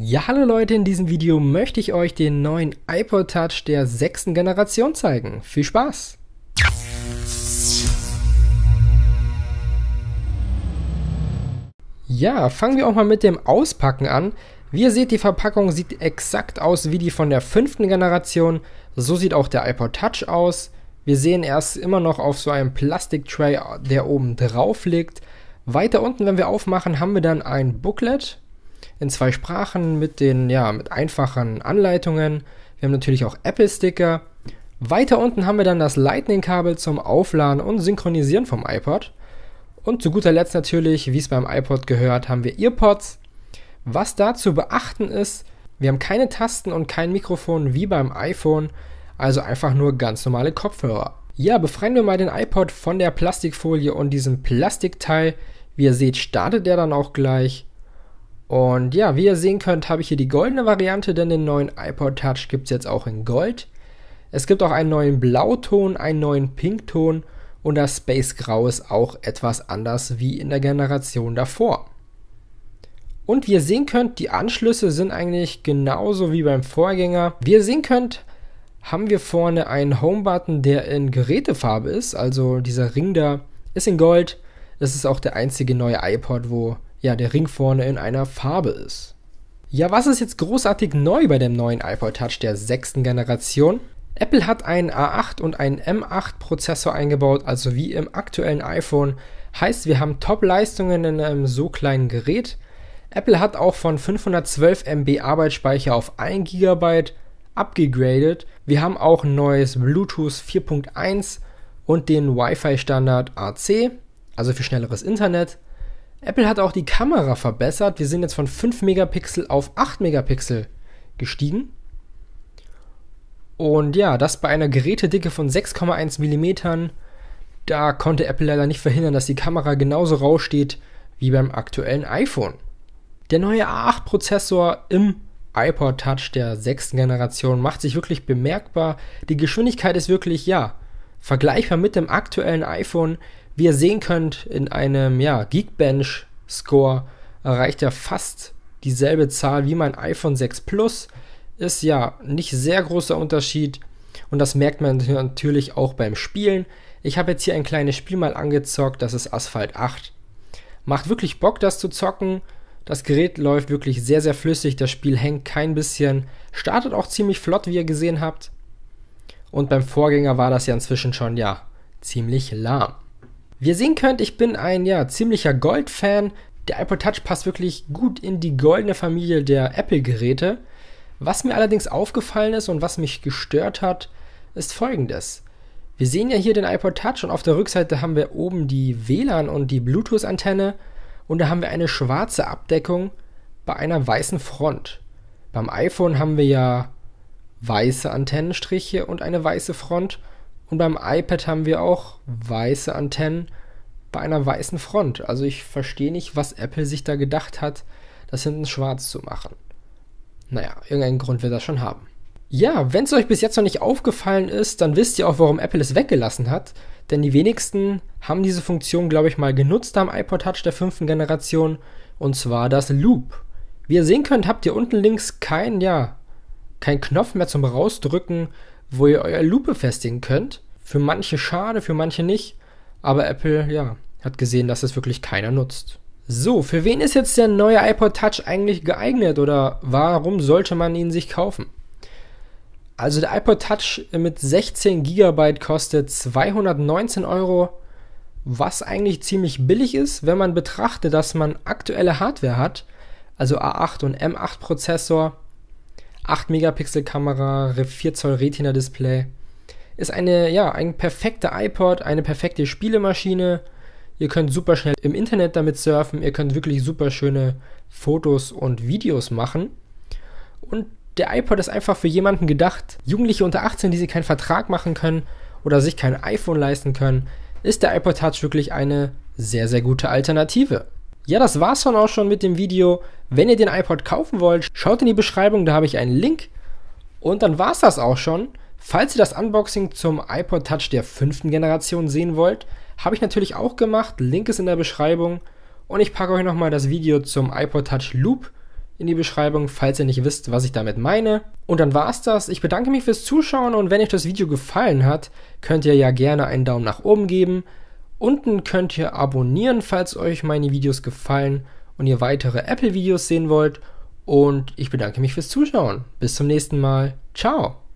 Ja, hallo Leute, in diesem Video möchte ich euch den neuen iPod Touch der sechsten Generation zeigen. Viel Spaß! Ja, fangen wir auch mal mit dem Auspacken an. Wie ihr seht, die Verpackung sieht exakt aus wie die von der fünften Generation. So sieht auch der iPod Touch aus. Wir sehen erst immer noch auf so einem Plastiktray, der oben drauf liegt. Weiter unten, wenn wir aufmachen, haben wir dann ein Booklet in zwei Sprachen mit den, ja, mit einfachen Anleitungen. Wir haben natürlich auch Apple-Sticker. Weiter unten haben wir dann das Lightning-Kabel zum Aufladen und Synchronisieren vom iPod. Und zu guter Letzt natürlich, wie es beim iPod gehört, haben wir EarPods. Was da zu beachten ist, wir haben keine Tasten und kein Mikrofon wie beim iPhone, also einfach nur ganz normale Kopfhörer. Ja, befreien wir mal den iPod von der Plastikfolie und diesem Plastikteil. Wie ihr seht, startet er dann auch gleich. Und ja, wie ihr sehen könnt, habe ich hier die goldene Variante, denn den neuen iPod Touch gibt es jetzt auch in Gold. Es gibt auch einen neuen Blauton, einen neuen Pinkton und das Space Grau ist auch etwas anders wie in der Generation davor. Und wie ihr sehen könnt, die Anschlüsse sind eigentlich genauso wie beim Vorgänger. Wie ihr sehen könnt, haben wir vorne einen Home-Button, der in Gerätefarbe ist. Also dieser Ring da ist in Gold. Das ist auch der einzige neue iPod, wo ja, der Ring vorne in einer Farbe ist. Ja, was ist jetzt großartig neu bei dem neuen iPod Touch der sechsten Generation? Apple hat einen A8 und einen M8 Prozessor eingebaut, also wie im aktuellen iPhone. Heißt, wir haben Top-Leistungen in einem so kleinen Gerät. Apple hat auch von 512 MB Arbeitsspeicher auf 1 GB abgegradet. Wir haben auch ein neues Bluetooth 4.1 und den Wi-Fi-Standard AC, also für schnelleres Internet. Apple hat auch die Kamera verbessert. Wir sind jetzt von 5 Megapixel auf 8 Megapixel gestiegen. Und ja, das bei einer Gerätedicke von 6,1 mm. Da konnte Apple leider nicht verhindern, dass die Kamera genauso raussteht wie beim aktuellen iPhone. Der neue A8-Prozessor im iPod Touch der sechsten Generation macht sich wirklich bemerkbar. Die Geschwindigkeit ist wirklich, ja, vergleichbar mit dem aktuellen iPhone. Wie ihr sehen könnt, in einem ja, Geekbench-Score erreicht er fast dieselbe Zahl wie mein iPhone 6 Plus. Ist ja nicht sehr großer Unterschied und das merkt man natürlich auch beim Spielen. Ich habe jetzt hier ein kleines Spiel mal angezockt, das ist Asphalt 8. Macht wirklich Bock, das zu zocken. Das Gerät läuft wirklich sehr, sehr flüssig. Das Spiel hängt kein bisschen. Startet auch ziemlich flott, wie ihr gesehen habt. Und beim Vorgänger war das ja inzwischen schon, ja, ziemlich lahm. Wie ihr sehen könnt, ich bin ein ja, ziemlicher Gold-Fan. Der iPod Touch passt wirklich gut in die goldene Familie der Apple-Geräte. Was mir allerdings aufgefallen ist und was mich gestört hat, ist folgendes. Wir sehen ja hier den iPod Touch und auf der Rückseite haben wir oben die WLAN und die Bluetooth-Antenne und da haben wir eine schwarze Abdeckung bei einer weißen Front. Beim iPhone haben wir ja weiße Antennenstriche und eine weiße Front und beim iPad haben wir auch weiße Antennen bei einer weißen Front. Also ich verstehe nicht, was Apple sich da gedacht hat, das hinten schwarz zu machen. Naja, irgendeinen Grund wird das schon haben. Ja, wenn es euch bis jetzt noch nicht aufgefallen ist, dann wisst ihr auch, warum Apple es weggelassen hat. Denn die wenigsten haben diese Funktion, glaube ich, mal genutzt am iPod Touch der fünften Generation. Und zwar das Loop. Wie ihr sehen könnt, habt ihr unten links keinen, ja, keinen Knopf mehr zum Rausdrücken, wo ihr euer Loop befestigen könnt. Für manche schade, für manche nicht. Aber Apple, ja, hat gesehen, dass es wirklich keiner nutzt. So, für wen ist jetzt der neue iPod Touch eigentlich geeignet oder warum sollte man ihn sich kaufen? Also der iPod Touch mit 16 GB kostet 219 Euro, was eigentlich ziemlich billig ist, wenn man betrachtet, dass man aktuelle Hardware hat, also A8 und M8 Prozessor 8-Megapixel-Kamera, 4 Zoll Retina-Display. Ist eine, ja, ein perfekter iPod, eine perfekte Spielemaschine. Ihr könnt super schnell im Internet damit surfen, ihr könnt wirklich super schöne Fotos und Videos machen. Und der iPod ist einfach für jemanden gedacht, Jugendliche unter 18, die sich keinen Vertrag machen können oder sich kein iPhone leisten können, ist der iPod Touch wirklich eine sehr, sehr gute Alternative. Ja, das war's dann auch schon mit dem Video. Wenn ihr den iPod kaufen wollt, schaut in die Beschreibung, da habe ich einen Link. Und dann war es das auch schon. Falls ihr das Unboxing zum iPod Touch der fünften Generation sehen wollt, habe ich natürlich auch gemacht. Link ist in der Beschreibung. Und ich packe euch nochmal das Video zum iPod Touch Loop in die Beschreibung, falls ihr nicht wisst, was ich damit meine. Und dann war es das. Ich bedanke mich fürs Zuschauen und wenn euch das Video gefallen hat, könnt ihr ja gerne einen Daumen nach oben geben. Unten könnt ihr abonnieren, falls euch meine Videos gefallen und ihr weitere Apple-Videos sehen wollt. Und ich bedanke mich fürs Zuschauen. Bis zum nächsten Mal. Ciao.